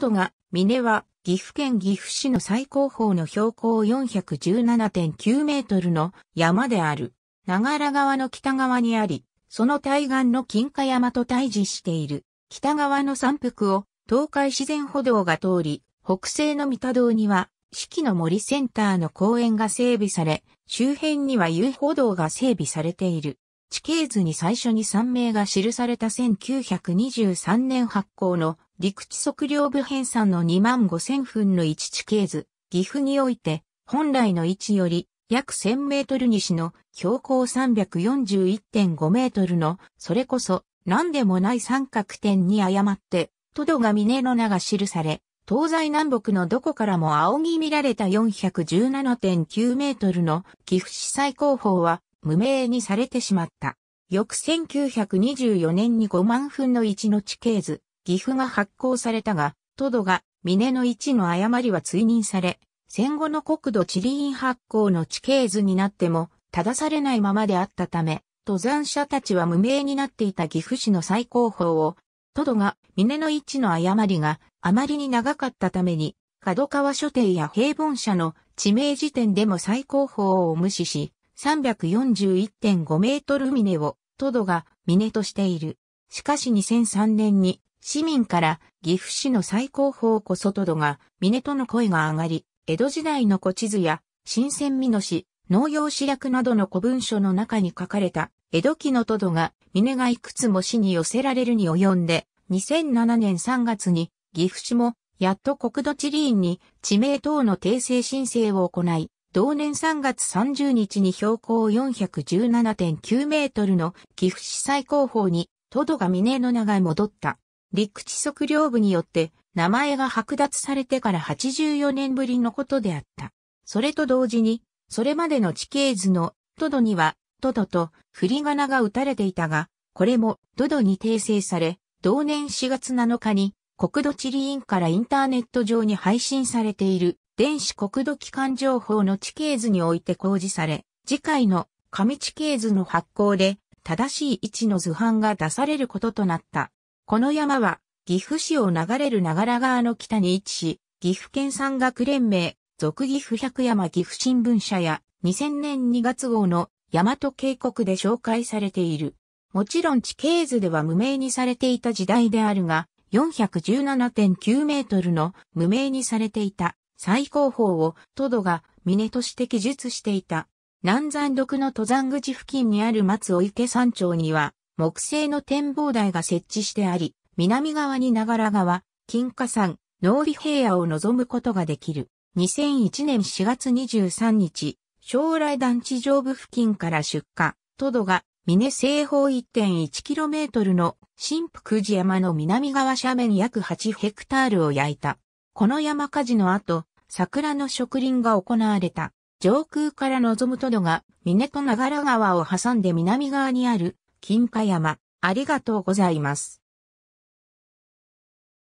トドが、峰は、岐阜県岐阜市の最高峰の標高417.9メートルの山である。長良川の北側にあり、その対岸の金華山と対峙している。北側の山腹を東海自然歩道が通り、北西の三田道には四季の森センターの公園が整備され、周辺には遊歩道が整備されている。地形図に最初に山名が記された1923年発行の陸地測量部編纂の2万5000分の1地形図、岐阜において本来の位置より約1000メートル西の標高341.5メートルのそれこそ何でもない三角点に誤って都ドが峰の名が記され、東西南北のどこからも仰ぎ見られた417.9メートルの岐阜市最高峰は無名にされてしまった。翌1924年に5万分の1の地形図、岐阜が発行されたが、トドが峰の1の誤りは追認され、戦後の国土地理院発行の地形図になっても、正されないままであったため、登山者たちは無名になっていた岐阜市の最高峰を、都度が峰の1の誤りがあまりに長かったために、角川書店や平凡社の地名辞典でも最高峰を無視し、341.5メートル峰を、トドが峰としている。しかし2003年に、市民から岐阜市の最高峰こそトドが峰との声が上がり、江戸時代の古地図や、新鮮美濃市、農業史略などの古文書の中に書かれた、江戸期のトドが、峰がいくつも市に寄せられるに及んで、2007年3月に、岐阜市も、やっと国土地理院に地名等の訂正申請を行い、同年3月30日に標高417.9メートルの岐阜市最高峰に、トドが峰の名が戻った。陸地測量部によって、名前が剥奪されてから84年ぶりのことであった。それと同時に、それまでの地形図のトドには、トドと振り仮名が打たれていたが、これも都ドに訂正され、同年4月7日に国土地理院からインターネット上に配信されている電子国土機関情報の地形図において公示され、次回の紙地形図の発行で正しい位置の図版が出されることとなった。この山は岐阜市を流れる長良川の北に位置し、岐阜県山岳連盟、俗岐阜百山岐阜新聞社や2000年2月号の大和渓谷で紹介されている。もちろん地形図では無名にされていた時代であるが、417.9メートルの無名にされていた最高峰をトドが峰として記述していた。南山独の登山口付近にある松尾池山頂には木製の展望台が設置してあり、南側に長良川、金華山、農理平野を望むことができる。2001年4月23日、将来団地上部付近から出火、トドが峰西方 1.1km の新福寺山の南側斜面約8ヘクタールを焼いた。この山火事の後、桜の植林が行われた。上空から望むとどが、峰と長良川を挟んで南側にある、金華山。ありがとうございます。